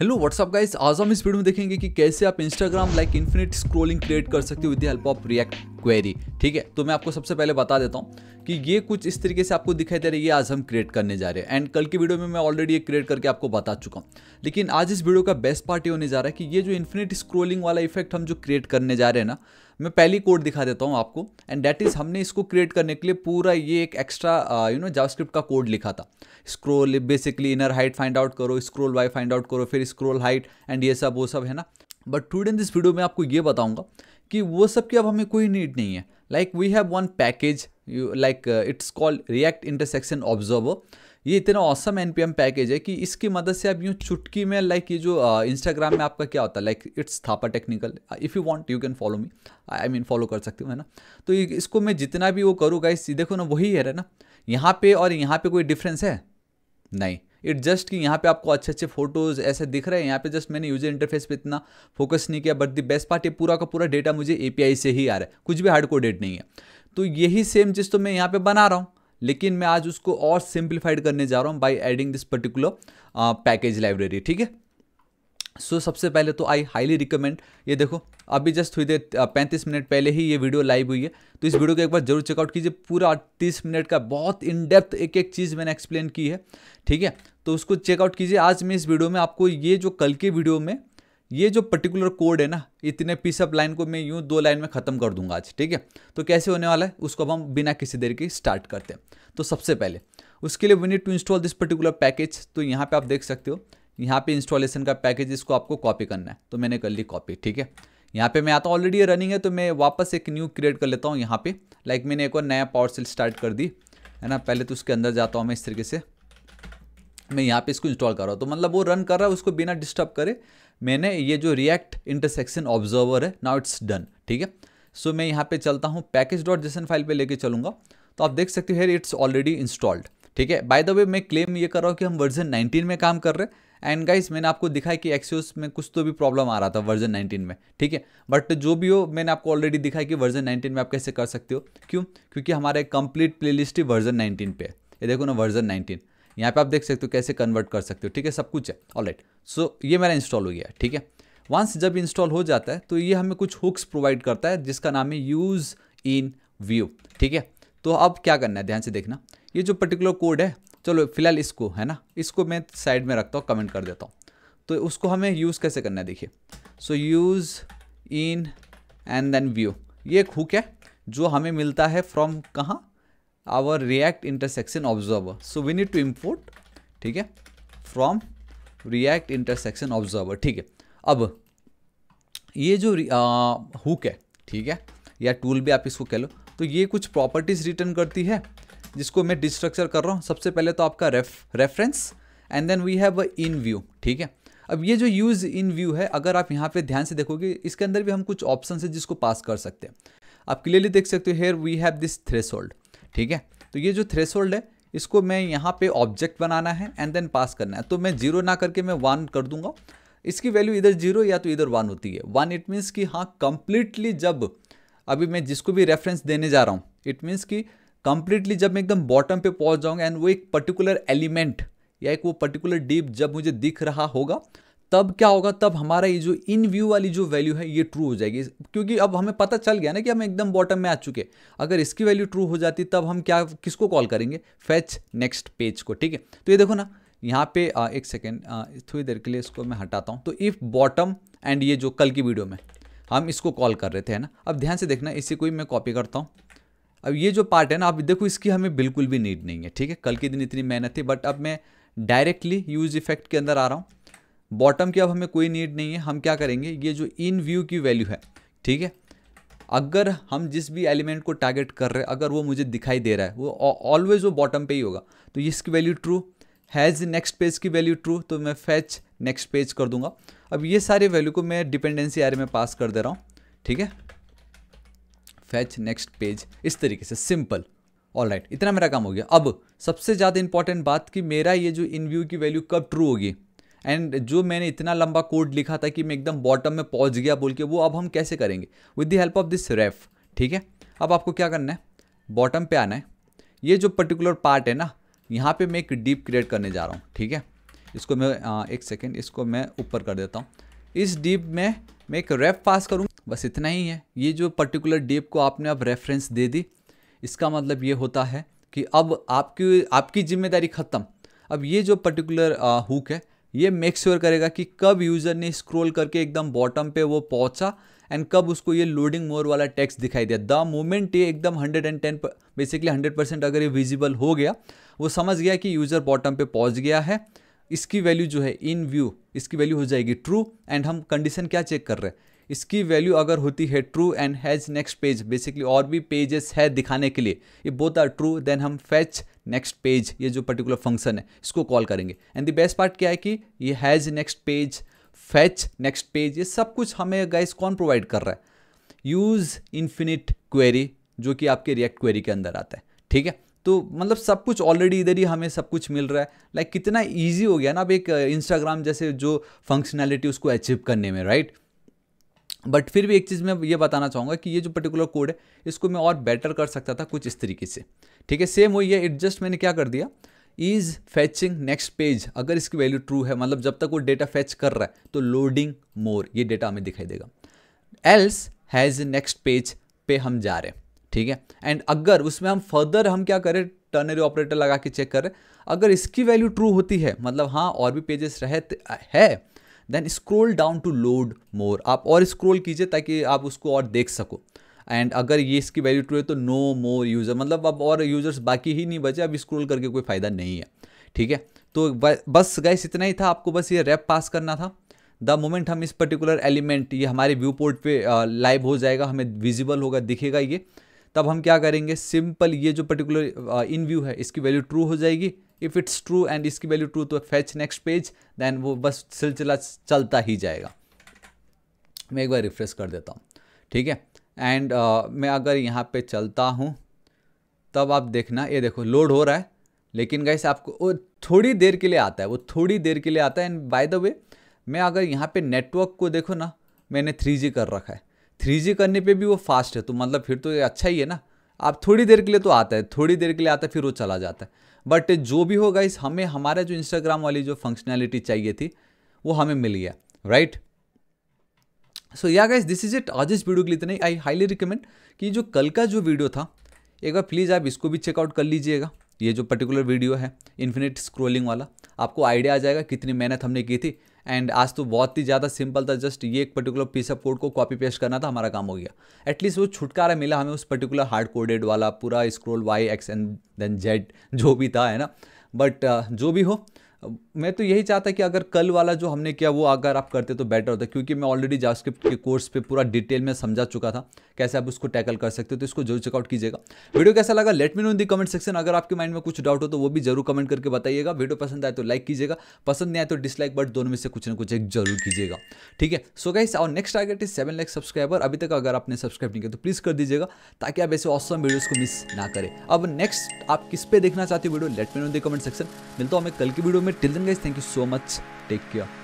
hello what's up guys आज हम इस वीडियो में देखेंगे कि कैसे आप Instagram like infinite scrolling create कर सकते हो with the help of React Query ठीक है तो मैं आपको सबसे पहले बता देता हूँ कि ये कुछ इस तरीके से आपको दिखाई दे रही है आज हम क्रिएट करने जा रहे हैं एंड कल की वीडियो में मैं ऑलरेडी ये क्रिएट करके आपको बता चुका हूँ लेकिन आज इस वीडियो का बेस्ट पार्ट ये होने जा रहा है कि ये जो इन्फिनिट स्क्रोलिंग वाला इफेक्ट हम जो क्रिएट करने जा रहे हैं ना मैं पहली कोड दिखा देता हूँ आपको एंड डैट इज़ हमने इसको क्रिएट करने के लिए पूरा ये एक एक्स्ट्रा यू नो जावास्क्रिप्ट का कोड लिखा था scroll basically inner height find out करो स्क्रोल वाई फाइंड आउट करो फिर स्क्रोल हाइट एंड ये सब वो सब है ना but today in this video में आपको ये बताऊंगा कि वो सब की अब हमें कोई नीड नहीं है like we have one package like it's called React Intersection Observer ये इतना awesome N P M package है कि इसकी मदद से आप यूँ चुटकी में लाइक like, ये जो इंस्टाग्राम uh, में आपका क्या होता है like it's Thapa technical if you want you can follow me I mean follow कर सकती हूँ है ना तो इसको मैं जितना भी वो करूँगा इस देखो ना वही है ना यहाँ पे और यहाँ पे कोई डिफरेंस है नहीं इट जस्ट कि यहाँ पे आपको अच्छे अच्छे फोटोज़ ऐसे दिख रहे हैं यहाँ पे जस्ट मैंने यूजर इंटरफेस पे इतना फोकस नहीं किया बट दी बेस्ट पार्ट ये पूरा का पूरा डेटा मुझे ए से ही आ रहा है कुछ भी हार्ड कोडेड नहीं है तो यही सेम चीज़ तो मैं यहाँ पे बना रहा हूँ लेकिन मैं आज उसको और सिंप्लीफाइड करने जा रहा हूँ by adding this particular package library ठीक है सो so, सबसे पहले तो आई हाईली रिकमेंड ये देखो अभी जस्ट थोड़ी देर पैंतीस मिनट पहले ही ये वीडियो लाइव हुई है तो इस वीडियो को एक बार जरूर चेकआउट कीजिए पूरा तीस मिनट का बहुत इन डेप्थ एक एक चीज़ मैंने एक्सप्लेन की है ठीक है तो उसको चेकआउट कीजिए आज मैं इस वीडियो में आपको ये जो कल के वीडियो में ये जो पर्टिकुलर कोड है ना इतने पीसअप लाइन को मैं यूँ दो लाइन में ख़त्म कर दूंगा आज ठीक है तो कैसे होने वाला है उसको अब हम बिना किसी देर के स्टार्ट करते हैं तो सबसे पहले उसके लिए we need to install this particular package तो यहाँ पे आप देख सकते हो यहाँ पे इंस्टॉलेशन का पैकेज इसको आपको कॉपी करना है तो मैंने कर ली कॉपी ठीक है यहाँ पे मैं आता हूँ ऑलरेडी रनिंग है तो मैं वापस एक न्यू क्रिएट कर लेता हूँ यहाँ पे लाइक मैंने एक और नया पावर सेल स्टार्ट कर दी है ना पहले तो उसके अंदर जाता हूँ मैं इस तरीके से मैं यहाँ पे इसको इंस्टॉल कर रहा हूँ तो मतलब वो रन कर रहा है उसको बिना डिस्टर्ब करे मैंने ये जो रिएक्ट इंटरसेक्शन ऑब्जर्वर है नाउ इट्स डन ठीक है सो मैं यहाँ पर चलता हूँ पैकेज डॉट जेसन फाइल पर लेके चलूँगा तो आप देख सकते हो इट्स ऑलरेडी इंस्टॉल्ड ठीक है बाय द वे मैं क्लेम ये कर रहा हूँ कि हम वर्जन नाइनटीन में काम कर रहे हैं एंड गाइस मैंने आपको दिखाया कि एक्सियोस में कुछ तो भी प्रॉब्लम आ रहा था वर्जन 19 में ठीक है बट जो भी हो मैंने आपको ऑलरेडी दिखाया कि वर्जन 19 में आप कैसे कर सकते हो क्यों क्योंकि हमारा कंप्लीट प्ले लिस्ट ही वर्जन नाइनटीन पे है ये देखो ना वर्जन नाइनटीन यहाँ पे आप देख सकते हो कैसे कन्वर्ट कर सकते हो ठीक है सब कुछ है ऑल सो सो ये मेरा इंस्टॉल हो गया है ठीक है वंस जब इंस्टॉल हो जाता है तो ये हमें कुछ हुक्स प्रोवाइड करता है जिसका नाम है यूज़ इन व्यू ठीक है तो अब क्या करना है ध्यान से देखना ये जो पर्टिकुलर कोड है चलो फिलहाल इसको है ना इसको मैं साइड में रखता हूँ कमेंट कर देता हूँ तो उसको हमें यूज़ कैसे करना है देखिए so use in and then view ये एक हुक है जो हमें मिलता है फ्रॉम कहाँ our React Intersection Observer so we need to import ठीक है फ्रॉम रिएक्ट इंटरसेक्शन ऑब्जर्वर ठीक है अब ये जो हुक है ठीक है या टूल भी आप इसको कह लो तो ये कुछ प्रॉपर्टीज़ रिटर्न करती है जिसको मैं डिस्ट्रक्चर कर रहा हूँ सबसे पहले तो आपका ref reference and then we have a in view ठीक है अब ये जो यूज़ इन व्यू है अगर आप यहाँ पे ध्यान से देखोगे इसके अंदर भी हम कुछ ऑप्शन है जिसको पास कर सकते हैं आप क्लियरली देख सकते हो here we have this thres ठीक है तो ये जो थ्रेस है इसको मैं यहाँ पे ऑब्जेक्ट बनाना है एंड देन पास करना है तो मैं जीरो ना करके मैं वन कर दूंगा इसकी वैल्यू इधर जीरो या तो इधर वन होती है वन इट मीन्स कि हाँ कंप्लीटली जब अभी मैं जिसको भी रेफरेंस देने जा रहा हूँ इट मीन्स कि कंप्लीटली जब मैं एकदम बॉटम पे पहुंच जाऊंगा एंड वो एक पर्टिकुलर एलिमेंट या एक वो पर्टिकुलर डीप जब मुझे दिख रहा होगा तब क्या होगा तब हमारा ये जो इन व्यू वाली जो वैल्यू है ये ट्रू हो जाएगी क्योंकि अब हमें पता चल गया ना कि हम एकदम बॉटम में आ चुके अगर इसकी वैल्यू ट्रू हो जाती तब हम क्या किसको कॉल करेंगे फैच नेक्स्ट पेज को ठीक है तो ये देखो ना यहाँ पे आ, एक सेकेंड थोड़ी देर के लिए इसको मैं हटाता हूँ तो इफ़ बॉटम एंड ये जो कल की वीडियो में हम इसको कॉल कर रहे थे है ना अब ध्यान से देखना इसी को ही मैं कॉपी करता हूँ अब ये जो पार्ट है ना आप देखो इसकी हमें बिल्कुल भी नीड नहीं है ठीक है कल के दिन इतनी मेहनत थी बट अब मैं डायरेक्टली यूज इफेक्ट के अंदर आ रहा हूँ बॉटम की अब हमें कोई नीड नहीं है हम क्या करेंगे ये जो इन व्यू की वैल्यू है ठीक है अगर हम जिस भी एलिमेंट को टारगेट कर रहे हैं अगर वो मुझे दिखाई दे रहा है वो ऑलवेज वो बॉटम पे ही होगा तो इसकी value true has next page की वैल्यू ट्रू तो मैं फैच नेक्स्ट पेज कर दूंगा अब ये सारे वैल्यू को मैं डिपेंडेंसी एरे में पास कर दे रहा हूँ ठीक है फैच नेक्स्ट पेज इस तरीके से सिंपल ऑल राइट right, इतना मेरा काम हो गया अब सबसे ज़्यादा इंपॉर्टेंट बात कि मेरा ये जो इन व्यू की वैल्यू कब ट्रू होगी एंड जो मैंने इतना लंबा कोड लिखा था कि मैं एकदम बॉटम में पहुंच गया बोल के वो अब हम कैसे करेंगे with the help of this ref ठीक है अब आपको क्या करना है बॉटम पे आना है ये जो पर्टिकुलर पार्ट है ना यहाँ पे मैं एक डीप क्रिएट करने जा रहा हूँ ठीक है इसको मैं आ, हाँ, एक सेकेंड इसको मैं ऊपर कर देता हूँ इस डीप में मैं एक रेफ पास करूँ बस इतना ही है ये जो पर्टिकुलर डेप को आपने अब रेफरेंस दे दी इसका मतलब ये होता है कि अब आपकी आपकी जिम्मेदारी ख़त्म अब ये जो पर्टिकुलर हुक है ये मेक श्योर sure करेगा कि कब यूज़र ने स्क्रॉल करके एकदम बॉटम पे वो पहुंचा एंड कब उसको ये लोडिंग मोर वाला टेक्स्ट दिखाई दिया द मोमेंट ये एकदम 110 बेसिकली 100 परसेंट अगर ये विजिबल हो गया वो समझ गया कि यूज़र बॉटम पे पहुंच गया है इसकी वैल्यू जो है इन व्यू इसकी वैल्यू हो जाएगी ट्रू एंड हम कंडीशन क्या चेक कर रहे हैं इसकी वैल्यू अगर होती है true and has next page basically और भी पेजेस है दिखाने के लिए ये बोथ आर ट्रू देन हम फैच नेक्स्ट पेज ये जो पर्टिकुलर फंक्शन है इसको कॉल करेंगे एंड द बेस्ट पार्ट क्या है कि ये has next page fetch next page ये सब कुछ हमें गाइस कौन प्रोवाइड कर रहा है यूज़ इन्फिनिट क्वेरी जो कि आपके रिएक्ट क्वेरी के अंदर आता है ठीक है तो मतलब सब कुछ ऑलरेडी इधर ही हमें सब कुछ मिल रहा है लाइक like, कितना ईजी हो गया ना अब एक इंस्टाग्राम uh, जैसे जो फंक्शनैलिटी उसको अचीव करने में राइट बट फिर भी एक चीज़ मैं ये बताना चाहूँगा कि ये जो पर्टिकुलर कोड है इसको मैं और बेटर कर सकता था कुछ इस तरीके से ठीक है सेम वही है एडजस्ट मैंने क्या कर दिया इज़ फैचिंग नेक्स्ट पेज अगर इसकी वैल्यू ट्रू है मतलब जब तक वो डेटा फैच कर रहा है तो लोडिंग मोर ये डेटा हमें दिखाई देगा एल्स हैज़ नेक्स्ट पेज पे हम जा रहे हैं ठीक है एंड अगर उसमें हम फर्दर हम क्या करें टर्नरी ऑपरेटर लगा के चेक करें अगर इसकी वैल्यू ट्रू होती है मतलब हाँ और भी पेजेस रहते है then scroll down to load more आप और स्क्रोल कीजिए ताकि आप उसको और देख सको एंड अगर ये इसकी वैल्यू टू है तो नो मोर यूज़र मतलब अब और यूज़र्स बाकी ही नहीं बचे अब स्क्रोल करके कोई फ़ायदा नहीं है ठीक है तो बस गैस इतना ही था आपको बस ये रैप पास करना था द मोमेंट हम इस पर्टिकुलर एलिमेंट ये हमारे व्यू पोर्ट पर लाइव हो जाएगा हमें विजिबल होगा दिखेगा ये तब हम क्या करेंगे सिंपल ये जो पर्टिकुलर इन व्यू है इसकी वैल्यू ट्रू हो जाएगी इफ़ इट्स ट्रू एंड इसकी वैल्यू ट्रू तो फैच नेक्स्ट पेज दैन वो बस सिलसिला चलता ही जाएगा मैं एक बार रिफ्रेश कर देता हूँ ठीक है एंड uh, मैं अगर यहाँ पे चलता हूँ तब आप देखना ये देखो लोड हो रहा है लेकिन गैस आपको वो थोड़ी देर के लिए आता है वो थोड़ी देर के लिए आता है एंड बाय द वे मैं अगर यहाँ पे नेटवर्क को देखो ना मैंने थ्री कर रखा है थ्री करने पे भी वो फास्ट है तो मतलब फिर तो ये अच्छा ही है ना आप थोड़ी देर के लिए तो आता है थोड़ी देर के लिए आता है फिर वो चला जाता है बट जो भी होगा इस हमें हमारा जो इंस्टाग्राम वाली जो फंक्शनैलिटी चाहिए थी वो हमें मिल गया राइट सो या गाइस दिस इज इट आज इस वीडियो के लिए इतना ही आई हाईली रिकमेंड कि जो कल का जो वीडियो था एक बार प्लीज़ आप इसको भी चेकआउट कर लीजिएगा ये जो पर्टिकुलर वीडियो है इन्फिनिट स्क्रोलिंग वाला आपको आइडिया आ जाएगा कितनी मेहनत हमने की थी एंड आज तो बहुत ही ज़्यादा सिंपल था जस्ट ये एक पर्टिकुलर पीस ऑफ कोड को कॉपी पेस्ट करना था हमारा काम हो गया एटलीस्ट वो छुटकारा मिला हमें उस पर्टिकुलर हार्ड कोडेड वाला पूरा scroll Y X and then Z जो भी था है ना बट uh, जो भी हो मैं तो यही चाहता कि अगर कल वाला जो हमने किया वो अगर आप करते तो बेटर होता क्योंकि मैं ऑलरेडी जावास्क्रिप्ट के कोर्स पे पूरा डिटेल में समझा चुका था कैसे आप उसको टैकल कर सकते हो तो इसको जरूर चेकआउट कीजिएगा वीडियो कैसा लगा let me know in the comment section अगर आपके माइंड में कुछ डाउट हो तो वो भी जरूर कमेंट करके बताइएगा वीडियो पसंद आए तो लाइक कीजिएगा पसंद नहीं आए तो डिसलाइक बट दोनों में से कुछ ना कुछ एक जरूर कीजिएगा ठीक है सो गाइस और next target is seven lakh subscriber अभी तक अगर आपने सब्सक्राइब नहीं किया तो प्लीज़ कर दीजिएगा ताकि आप ऐसे औसम वीडियोज़ को मिस ना करें अब नेक्स्ट आप किस पे देखना चाहते हो video let me know the comment section मिलता हूँ मैं कल की वीडियो में till then guys thank you so much take care